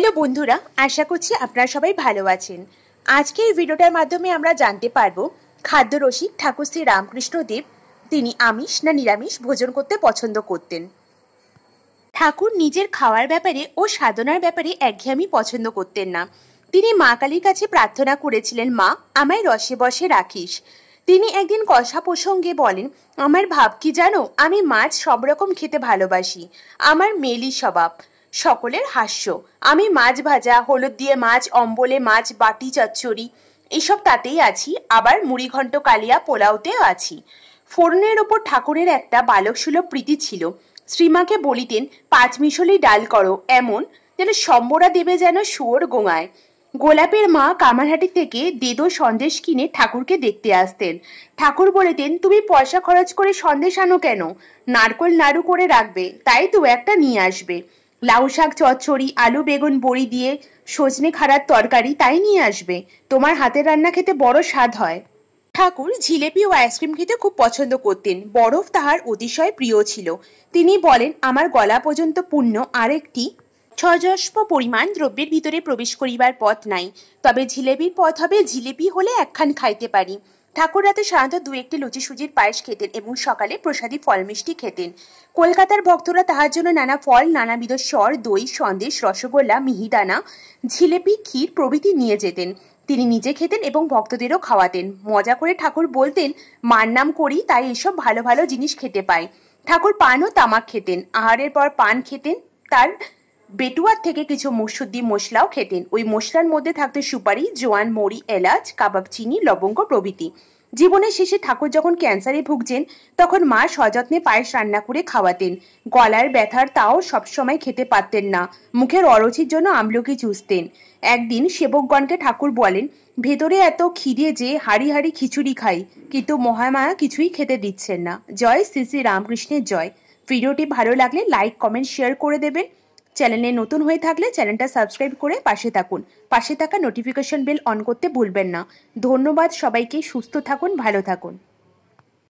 hello বন্ধুরা আশা করছি আপনারা সবাই ভালো আছেন আজকে এই ভিডিওটার মাধ্যমে আমরা জানতে পারবো খাদ্য রসিক ঠাকুর শ্রী রামকৃষ্ণ দেব তিনি আমিষ না নিরামিষ ভোজন করতে পছন্দ করতেন ঠাকুর নিজের খাওয়ার ব্যাপারে ও সাধনার ব্যাপারে একঘেয়ামি পছন্দ করতেন না তিনি মা কালীর কাছে প্রার্থনা করেছিলেন মা আমায় রসে বসে রাখিস তিনি একদিন কষা প্রসঙ্গে বলেন আমার ভাব কি জানো আমি মাছ সব রকম খেতে ভালোবাসি আমার মেলি স্বভাব সকলের হাস্য আমি মাছ ভাজা হলুদ দিয়ে মাছ অম্বলে মাছ বাটি চচ্চড়ি এসব তাতেই আছি আবার মুড়িঘণ্ট কালিয়া পোলাওতেও আছি ফোরনের ওপর ঠাকুরের একটা বালকসুলভ প্রীতি ছিল শ্রীমাকে বলিতেন পাঁচ মিশলি ডাল করো এমন যেন সম্বরা দেবে যেন শুয়োর গোঙায় গোলাপের মা কামারহাটি থেকে দেদো সন্দেশ কিনে ঠাকুরকে দেখতে আসতেন ঠাকুর বলেতেন তুমি পয়সা খরচ করে সন্দেশ আনো কেন নারকোল নাড়ু করে রাখবে তাই তো একটা নিয়ে আসবে লাউ শাক চচ্চড়ি আলু বেগুন বড়ি দিয়ে সজনে খাড়ার তরকারি তাই নিয়ে আসবে তোমার হাতের রান্না খেতে বড় স্বাদ হয় ঠাকুর ঝিলেপি ও আইসক্রিম খেতে খুব পছন্দ করতেন বরফ তাহার অতিশয় প্রিয় ছিল তিনি বলেন আমার গলা পর্যন্ত পূর্ণ আরেকটি ছজস্ব পরিমাণ দ্রব্যের ভিতরে প্রবেশ করিবার পথ নাই তবে জিলেবির পথ হবে জিলিপি হলে একখান খাইতে পারি ঠাকুর রাতে সাধারণত দু একটি লুচি সুজির পায়েস খেতেন এবং সকালে প্রসাদী ফল মিষ্টি খেতেন কলকাতার ভক্তরা তাহার জন্য নানা ফল নানাবিধ স্বর দই সন্দেশ রসগোল্লা মিহিদানা জিলেপি ক্ষীর প্রভৃতি নিয়ে যেতেন তিনি নিজে খেতেন এবং ভক্তদেরও খাওয়াতেন মজা করে ঠাকুর বলতেন মার নাম করি তাই এসব ভালো ভালো জিনিস খেতে পায় ঠাকুর পান ও তামাক খেতেন আহারের পর পান খেতেন তার বেটুয়ার থেকে কিছু মসুদ্দি মশলাও খেতেন ওই মশলার মধ্যে থাকতো সুপারি জোয়ান মরি এলাচ কাবাব চিনি লবঙ্গ প্রভৃতি জীবনের শেষে ঠাকুর যখন ক্যান্সারে ভুগছেন তখন মা সযত্নে পায়েস রান্না করে খাওয়াতেন গলার ব্যথার তাও সবসময় খেতে পারতেন না মুখের অরচির জন্য আমলকি চুষতেন একদিন সেবকগণকে ঠাকুর বলেন ভেতরে এত খিদে যে হাড়ি হাড়ি খিচুড়ি খাই কিন্তু মহামায়া কিছুই খেতে দিচ্ছেন না জয় শ্রী শ্রী রামকৃষ্ণের জয় ভিডিওটি ভালো লাগলে লাইক কমেন্ট শেয়ার করে দেবেন চ্যানেলে নতুন হয়ে থাকলে চ্যানেলটা সাবস্ক্রাইব করে পাশে থাকুন পাশে থাকা নোটিফিকেশন বেল অন করতে ভুলবেন না ধন্যবাদ সবাইকে সুস্থ থাকুন ভালো থাকুন